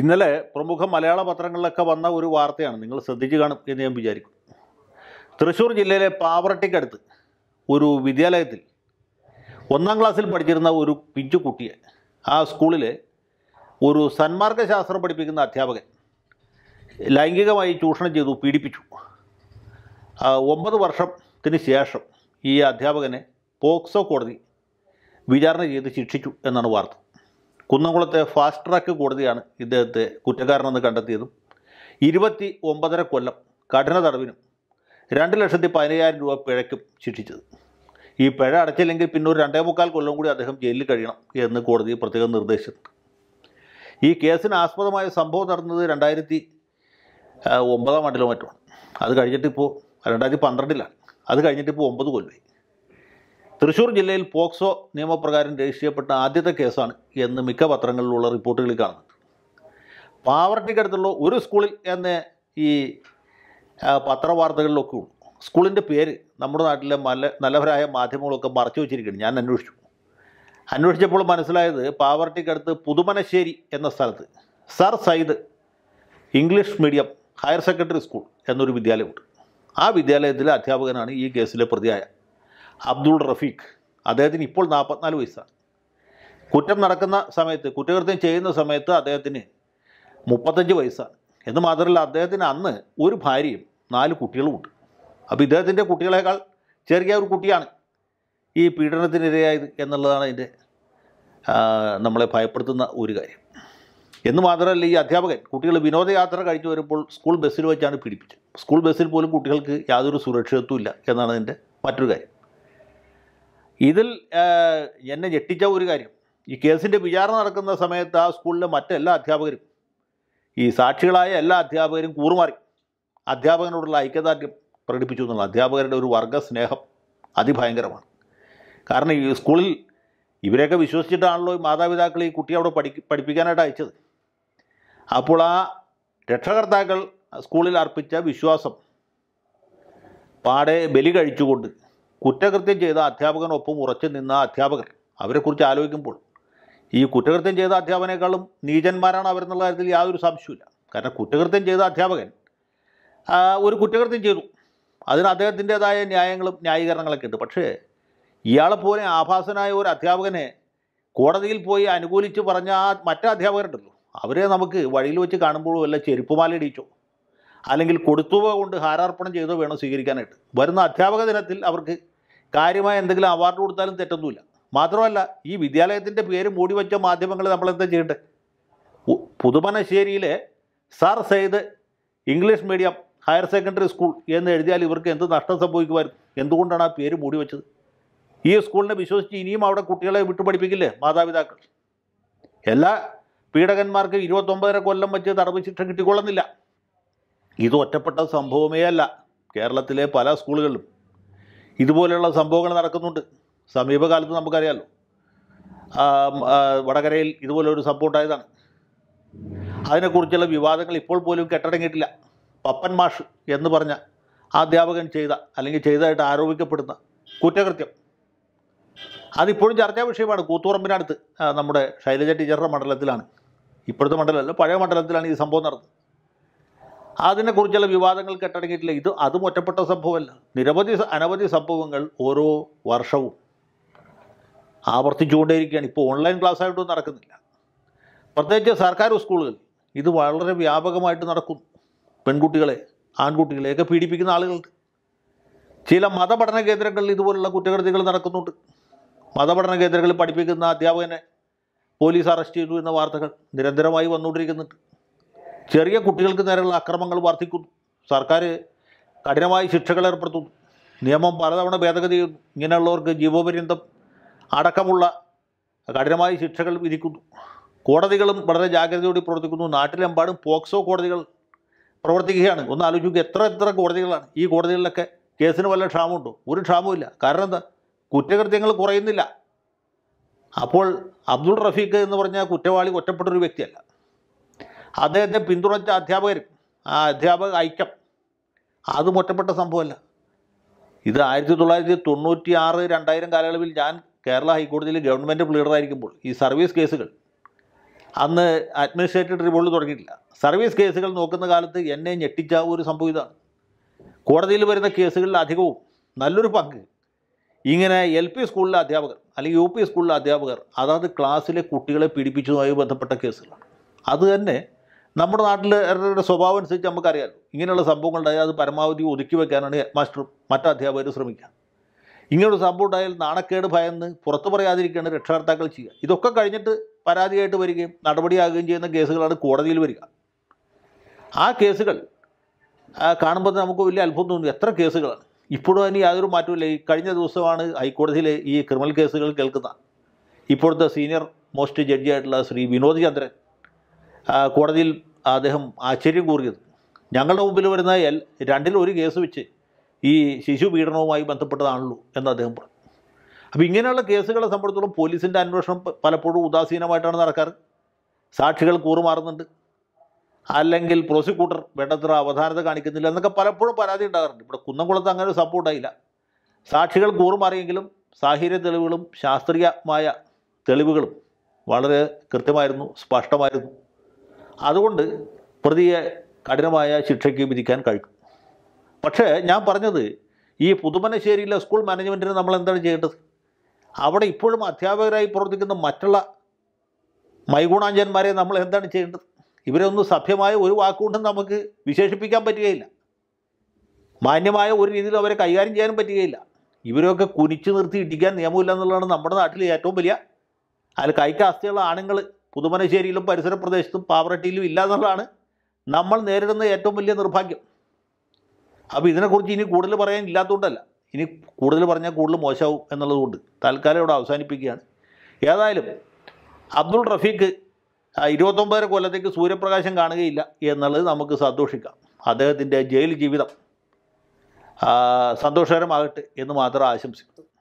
ഇന്നലെ പ്രമുഖ മലയാള പത്രങ്ങളിലൊക്കെ വന്ന ഒരു വാർത്തയാണ് നിങ്ങൾ ശ്രദ്ധിച്ചു കാണും എന്ന് ഞാൻ വിചാരിക്കും തൃശ്ശൂർ ജില്ലയിലെ പാവറട്ടിക്കടുത്ത് ഒരു വിദ്യാലയത്തിൽ ഒന്നാം ക്ലാസ്സിൽ പഠിച്ചിരുന്ന ഒരു പിഞ്ചു കുട്ടിയെ ആ സ്കൂളിലെ ഒരു സന്മാർഗശാസ്ത്രം പഠിപ്പിക്കുന്ന അധ്യാപകൻ ലൈംഗികമായി ചൂഷണം ചെയ്തു പീഡിപ്പിച്ചു ഒമ്പത് വർഷത്തിന് ശേഷം ഈ അധ്യാപകനെ പോക്സോ കോടതി വിചാരണ ചെയ്ത് ശിക്ഷിച്ചു എന്നാണ് വാർത്ത കുന്നംകുളത്തെ ഫാസ്റ്റ് ട്രാക്ക് കോടതിയാണ് ഇദ്ദേഹത്തെ കുറ്റക്കാരനെന്ന് കണ്ടെത്തിയതും ഇരുപത്തി ഒമ്പതര കൊല്ലം കഠിന തടവിനും രണ്ട് ലക്ഷത്തി പതിനയ്യായിരം രൂപ പിഴയ്ക്കും ശിക്ഷിച്ചത് ഈ പിഴ അടച്ചില്ലെങ്കിൽ പിന്നെ ഒരു രണ്ടേ മുക്കാൽ കൊല്ലം കൂടി അദ്ദേഹം ജയിലിൽ കഴിയണം എന്ന് കോടതി പ്രത്യേകം നിർദ്ദേശിച്ചിട്ടുണ്ട് ഈ കേസിന് ആസ്പദമായ സംഭവം നടന്നത് രണ്ടായിരത്തി ഒമ്പതാം ആണ്ടിലോ മറ്റുമാണ് അത് കഴിഞ്ഞിട്ടിപ്പോൾ രണ്ടായിരത്തി പന്ത്രണ്ടിലാണ് അത് കഴിഞ്ഞിട്ടിപ്പോൾ ഒമ്പത് കൊല്ലമായി തൃശൂർ ജില്ലയിൽ പോക്സോ നിയമപ്രകാരം രജിസ്റ്റർ ആദ്യത്തെ കേസാണ് എന്ന് മിക്ക പത്രങ്ങളിലുള്ള റിപ്പോർട്ടുകളിൽ കാണുന്നുണ്ട് പാവർട്ടിക്കടുത്തുള്ള ഒരു സ്കൂളിൽ എന്ന് ഈ പത്രവാർത്തകളിലൊക്കെ ഉള്ളൂ സ്കൂളിൻ്റെ പേര് നമ്മുടെ നാട്ടിലെ നല്ല നല്ലവരായ മാധ്യമങ്ങളൊക്കെ മറച്ചു വെച്ചിരിക്കുകയാണ് ഞാൻ അന്വേഷിച്ചു അന്വേഷിച്ചപ്പോൾ മനസ്സിലായത് പാവർട്ടിക്കടുത്ത് പുതുമനശ്ശേരി എന്ന സ്ഥലത്ത് sir Syed English medium higher secondary school എന്നൊരു വിദ്യാലയമുണ്ട് ആ വിദ്യാലയത്തിലെ അധ്യാപകനാണ് ഈ കേസിലെ പ്രതിയായ അബ്ദുൾ റഫീഖ് അദ്ദേഹത്തിന് ഇപ്പോൾ നാൽപ്പത്തിനാല് വയസ്സാണ് കുറ്റം നടക്കുന്ന സമയത്ത് കുറ്റകൃത്യം ചെയ്യുന്ന സമയത്ത് അദ്ദേഹത്തിന് മുപ്പത്തഞ്ച് വയസ്സാണ് എന്ന് മാത്രമല്ല അദ്ദേഹത്തിന് അന്ന് ഒരു ഭാര്യയും നാല് കുട്ടികളുമുണ്ട് അപ്പോൾ ഇദ്ദേഹത്തിൻ്റെ കുട്ടികളേക്കാൾ ചെറിയ ഒരു കുട്ടിയാണ് ഈ പീഡനത്തിനിരയായത് എന്നുള്ളതാണ് അതിൻ്റെ നമ്മളെ ഭയപ്പെടുത്തുന്ന ഒരു കാര്യം എന്ന് മാത്രമല്ല ഈ അധ്യാപകൻ കുട്ടികൾ വിനോദയാത്ര കഴിച്ചു വരുമ്പോൾ സ്കൂൾ ബസ്സിൽ വെച്ചാണ് പീഡിപ്പിച്ചത് സ്കൂൾ ബസ്സിൽ പോലും കുട്ടികൾക്ക് യാതൊരു ഇല്ല എന്നാണ് അതിൻ്റെ മറ്റൊരു കാര്യം ഇതിൽ എന്നെ ഞെട്ടിച്ച ഒരു കാര്യം ഈ കേസിൻ്റെ വിചാരണ നടക്കുന്ന സമയത്ത് ആ സ്കൂളിലെ മറ്റെല്ലാ അധ്യാപകരും ഈ സാക്ഷികളായ എല്ലാ അധ്യാപകരും കൂറുമാറി അധ്യാപകനോടുള്ള ഐക്യദാർഢ്യം പ്രകടിപ്പിച്ചു എന്നുള്ള അധ്യാപകരുടെ ഒരു വർഗ സ്നേഹം അതിഭയങ്കരമാണ് കാരണം ഈ സ്കൂളിൽ ഇവരെയൊക്കെ വിശ്വസിച്ചിട്ടാണല്ലോ മാതാപിതാക്കൾ ഈ കുട്ടിയെ അവിടെ പഠി പഠിപ്പിക്കാനായിട്ട് അയച്ചത് അപ്പോൾ ആ രക്ഷകർത്താക്കൾ സ്കൂളിൽ അർപ്പിച്ച വിശ്വാസം പാടെ ബലി കഴിച്ചുകൊണ്ട് കുറ്റകൃത്യം ചെയ്ത അധ്യാപകനൊപ്പം ഉറച്ചു നിന്ന അധ്യാപകർ അവരെക്കുറിച്ച് ആലോചിക്കുമ്പോൾ ഈ കുറ്റകൃത്യം ചെയ്ത അധ്യാപനേക്കാളും നീചന്മാരാണ് അവരെന്നുള്ള കാര്യത്തിൽ യാതൊരു സംശയമില്ല കാരണം കുറ്റകൃത്യം ചെയ്ത അധ്യാപകൻ ഒരു കുറ്റകൃത്യം ചെയ്തു അതിന് അദ്ദേഹത്തിൻ്റെതായ ന്യായങ്ങളും ന്യായീകരണങ്ങളൊക്കെ ഉണ്ട് പക്ഷേ ഇയാളെപ്പോലെ ആഭാസനായ ഒരു അധ്യാപകനെ കോടതിയിൽ പോയി അനുകൂലിച്ച് പറഞ്ഞ ആ മറ്റേ അധ്യാപകരുണ്ടല്ലോ അവരെ നമുക്ക് വഴിയിൽ വെച്ച് കാണുമ്പോഴും വല്ല ചെരുപ്പുമാല ഇടിച്ചോ അല്ലെങ്കിൽ കൊടുത്തുവ കൊണ്ട് ഹാരാർപ്പണം ചെയ്തോ വേണം സ്വീകരിക്കാനായിട്ട് വരുന്ന അധ്യാപക ദിനത്തിൽ അവർക്ക് കാര്യമായ എന്തെങ്കിലും അവാർഡ് കൊടുത്താലും തെറ്റൊന്നുമില്ല മാത്രമല്ല ഈ വിദ്യാലയത്തിൻ്റെ പേര് മൂടി വെച്ച മാധ്യമങ്ങൾ നമ്മൾ എന്താ ചെയ്യട്ടെ പുതുമനശ്ശേരിയിലെ sir Syed English medium higher secondary school എന്ന് എഴുതിയാൽ ഇവർക്ക് എന്ത് നഷ്ടം സംഭവിക്കുമായിരുന്നു എന്തുകൊണ്ടാണ് ആ പേര് മൂടി വെച്ചത് ഈ സ്കൂളിനെ വിശ്വസിച്ച് ഇനിയും അവിടെ കുട്ടികളെ വിട്ടു പഠിപ്പിക്കില്ലേ മാതാപിതാക്കൾ എല്ലാ പീഡകന്മാർക്ക് ഇരുപത്തൊമ്പതര കൊല്ലം വെച്ച് തടവ് ശിക്ഷ കിട്ടിക്കൊള്ളുന്നില്ല ഇത് ഒറ്റപ്പെട്ട സംഭവമേ അല്ല കേരളത്തിലെ പല സ്കൂളുകളിലും ഇതുപോലെയുള്ള സംഭവങ്ങൾ നടക്കുന്നുണ്ട് സമീപകാലത്ത് നമുക്കറിയാമല്ലോ വടകരയിൽ ഇതുപോലൊരു സംഭവം ഉണ്ടായതാണ് അതിനെക്കുറിച്ചുള്ള വിവാദങ്ങൾ ഇപ്പോൾ പോലും കെട്ടടങ്ങിയിട്ടില്ല പപ്പൻ മാഷ് എന്ന് പറഞ്ഞ അധ്യാപകൻ ചെയ്ത അല്ലെങ്കിൽ ചെയ്തതായിട്ട് ആരോപിക്കപ്പെടുന്ന കുറ്റകൃത്യം അതിപ്പോഴും ചർച്ചാ വിഷയമാണ് കൂത്തുപറമ്പിനടുത്ത് നമ്മുടെ ശൈലജ ടീച്ചറുടെ മണ്ഡലത്തിലാണ് ഇപ്പോഴത്തെ മണ്ഡലമല്ല പഴയ മണ്ഡലത്തിലാണ് ഈ സംഭവം നടന്നത് അതിനെക്കുറിച്ചുള്ള വിവാദങ്ങൾ കെട്ടടങ്ങിയിട്ടില്ല ഇത് അതും ഒറ്റപ്പെട്ട സംഭവമല്ല നിരവധി അനവധി സംഭവങ്ങൾ ഓരോ വർഷവും ആവർത്തിച്ചുകൊണ്ടേയിരിക്കുകയാണ് ഇപ്പോൾ ഓൺലൈൻ ക്ലാസ് ആയിട്ടൊന്നും നടക്കുന്നില്ല പ്രത്യേകിച്ച് സർക്കാർ സ്കൂളുകളിൽ ഇത് വളരെ വ്യാപകമായിട്ട് നടക്കുന്നു പെൺകുട്ടികളെ ആൺകുട്ടികളെയൊക്കെ പീഡിപ്പിക്കുന്ന ആളുകളുണ്ട് ചില മതപഠന കേന്ദ്രങ്ങളിൽ ഇതുപോലുള്ള കുറ്റകൃത്യങ്ങൾ നടക്കുന്നുണ്ട് മതപഠന കേന്ദ്രങ്ങളിൽ പഠിപ്പിക്കുന്ന അധ്യാപകനെ പോലീസ് അറസ്റ്റ് ചെയ്തു എന്ന വാർത്തകൾ നിരന്തരമായി വന്നുകൊണ്ടിരിക്കുന്നുണ്ട് ചെറിയ കുട്ടികൾക്ക് നേരെയുള്ള അക്രമങ്ങൾ വർദ്ധിക്കുന്നു സർക്കാർ കഠിനമായി ശിക്ഷകൾ ഏർപ്പെടുത്തുന്നു നിയമം പലതവണ ഭേദഗതി ചെയ്യുന്നു ഇങ്ങനെയുള്ളവർക്ക് ജീവപര്യന്തം അടക്കമുള്ള കഠിനമായ ശിക്ഷകൾ വിധിക്കുന്നു കോടതികളും വളരെ ജാഗ്രതയോടെ പ്രവർത്തിക്കുന്നു നാട്ടിലെമ്പാടും പോക്സോ കോടതികൾ പ്രവർത്തിക്കുകയാണ് ഒന്ന് ആലോചിക്കുക എത്ര എത്ര കോടതികളാണ് ഈ കോടതികളിലൊക്കെ കേസിന് വല്ല ക്ഷാമമുണ്ടോ ഒരു ക്ഷാമവുമില്ല കാരണം എന്താ കുറ്റകൃത്യങ്ങൾ കുറയുന്നില്ല അപ്പോൾ അബ്ദുൾ റഫീഖ് എന്ന് പറഞ്ഞ കുറ്റവാളി ഒറ്റപ്പെട്ടൊരു വ്യക്തിയല്ല അദ്ദേഹത്തെ പിന്തുണച്ച അധ്യാപകർ ആ അധ്യാപക ഐക്യം അത് ഒറ്റപ്പെട്ട സംഭവമല്ല ഇത് ആയിരത്തി തൊള്ളായിരത്തി തൊണ്ണൂറ്റി ആറ് രണ്ടായിരം കാലയളവിൽ ഞാൻ കേരള ഹൈക്കോടതിയിൽ ഗവൺമെൻറ് പ്ലീഡറായിരിക്കുമ്പോൾ ഈ സർവീസ് കേസുകൾ അന്ന് അഡ്മിനിസ്ട്രേറ്റീവ് ട്രിബ്യൂണൽ തുടങ്ങിയിട്ടില്ല സർവീസ് കേസുകൾ നോക്കുന്ന കാലത്ത് എന്നെ ഞെട്ടിച്ച ഒരു സംഭവം ഇതാണ് കോടതിയിൽ വരുന്ന കേസുകളിൽ അധികവും നല്ലൊരു പങ്ക് ഇങ്ങനെ എൽ പി സ്കൂളിലെ അധ്യാപകർ അല്ലെങ്കിൽ യു പി സ്കൂളിലെ അധ്യാപകർ അതാത് ക്ലാസ്സിലെ കുട്ടികളെ പീഡിപ്പിച്ചതുമായി ബന്ധപ്പെട്ട കേസുകളാണ് അതുതന്നെ നമ്മുടെ നാട്ടിലെ സ്വഭാവം അനുസരിച്ച് നമുക്കറിയാമല്ലോ ഇങ്ങനെയുള്ള സംഭവങ്ങൾ ഉണ്ടായാൽ അത് പരമാവധി ഒതുക്കി വെക്കാനാണ് മാസ്റ്റർ മാസ്റ്റർ മറ്റധ്യാപകർ ശ്രമിക്കുക ഇങ്ങനൊരു സംഭവം ഉണ്ടായാൽ നാണക്കേട് ഭയന്ന് പുറത്തു പറയാതിരിക്കുകയാണ് രക്ഷകർത്താക്കൾ ചെയ്യുക ഇതൊക്കെ കഴിഞ്ഞിട്ട് പരാതിയായിട്ട് വരികയും നടപടിയാകുകയും ചെയ്യുന്ന കേസുകളാണ് കോടതിയിൽ വരിക ആ കേസുകൾ കാണുമ്പോൾ നമുക്ക് വലിയ അത്ഭുതം തോന്നി എത്ര കേസുകളാണ് ഇപ്പോഴും അതിന് യാതൊരു മാറ്റമില്ല ഈ കഴിഞ്ഞ ദിവസമാണ് ഹൈക്കോടതിയിലെ ഈ ക്രിമിനൽ കേസുകൾ കേൾക്കുന്ന ഇപ്പോഴത്തെ സീനിയർ മോസ്റ്റ് ജഡ്ജിയായിട്ടുള്ള ശ്രീ വിനോദ് ചന്ദ്രൻ കോടതിയിൽ അദ്ദേഹം ആശ്ചര്യം കൂറിയത് ഞങ്ങളുടെ മുമ്പിൽ വരുന്ന എൽ രണ്ടിൽ ഒരു കേസ് വെച്ച് ഈ ശിശു പീഡനവുമായി ബന്ധപ്പെട്ടതാണല്ലോ എന്ന് അദ്ദേഹം പറഞ്ഞു അപ്പോൾ ഇങ്ങനെയുള്ള കേസുകളെ സംബന്ധിച്ചോളം പോലീസിൻ്റെ അന്വേഷണം പലപ്പോഴും ഉദാസീനമായിട്ടാണ് നടക്കാറ് സാക്ഷികൾ കൂറുമാറുന്നുണ്ട് അല്ലെങ്കിൽ പ്രോസിക്യൂട്ടർ വേണ്ടത്ര അവധാനത കാണിക്കുന്നില്ല എന്നൊക്കെ പലപ്പോഴും പരാതി ഉണ്ടാകാറുണ്ട് ഇവിടെ കുന്നംകുളത്ത് അങ്ങനെ ഒരു സംഭവം ഉണ്ടായില്ല സാക്ഷികൾ കൂറുമാറിയെങ്കിലും സാഹിത്യ തെളിവുകളും ശാസ്ത്രീയമായ തെളിവുകളും വളരെ കൃത്യമായിരുന്നു സ്പഷ്ടമായിരുന്നു അതുകൊണ്ട് പ്രതിയെ കഠിനമായ ശിക്ഷയ്ക്ക് വിധിക്കാൻ കഴിയും പക്ഷേ ഞാൻ പറഞ്ഞത് ഈ പുതുമനശ്ശേരിയിലെ സ്കൂൾ മാനേജ്മെൻറ്റിന് നമ്മൾ എന്താണ് ചെയ്യേണ്ടത് അവിടെ ഇപ്പോഴും അധ്യാപകരായി പ്രവർത്തിക്കുന്ന മറ്റുള്ള മൈഗുണാഞ്ചന്മാരെ നമ്മൾ എന്താണ് ചെയ്യേണ്ടത് ഇവരെ ഒന്നും സഭ്യമായ ഒരു വാക്കുകൊണ്ടും നമുക്ക് വിശേഷിപ്പിക്കാൻ പറ്റുകയില്ല മാന്യമായ ഒരു രീതിയിൽ അവരെ കൈകാര്യം ചെയ്യാനും പറ്റുകയില്ല ഇവരെയൊക്കെ കുനിച്ചു നിർത്തി ഇടിക്കാൻ നിയമമില്ല എന്നുള്ളതാണ് നമ്മുടെ നാട്ടിലെ ഏറ്റവും വലിയ അതിൽ കൈക്കാസ്തിയുള്ള ആണുങ്ങൾ പുതുമനശ്ശേരിയിലും പരിസര പ്രദേശത്തും പാവറട്ടിയിലും ഇല്ലാന്നുള്ളതാണ് നമ്മൾ നേരിടുന്ന ഏറ്റവും വലിയ നിർഭാഗ്യം അപ്പോൾ ഇതിനെക്കുറിച്ച് ഇനി കൂടുതൽ പറയാൻ ഇല്ലാത്തതുകൊണ്ടല്ല ഇനി കൂടുതൽ പറഞ്ഞാൽ കൂടുതൽ മോശമാവും എന്നുള്ളതുകൊണ്ട് തൽക്കാലം ഇവിടെ അവസാനിപ്പിക്കുകയാണ് ഏതായാലും അബ്ദുൾ റഫീഖ് ഇരുപത്തൊമ്പതര കൊല്ലത്തേക്ക് സൂര്യപ്രകാശം കാണുകയില്ല എന്നുള്ളത് നമുക്ക് സന്തോഷിക്കാം അദ്ദേഹത്തിൻ്റെ ജയിൽ ജീവിതം സന്തോഷകരമാകട്ടെ എന്ന് മാത്രം ആശംസിക്കുന്നു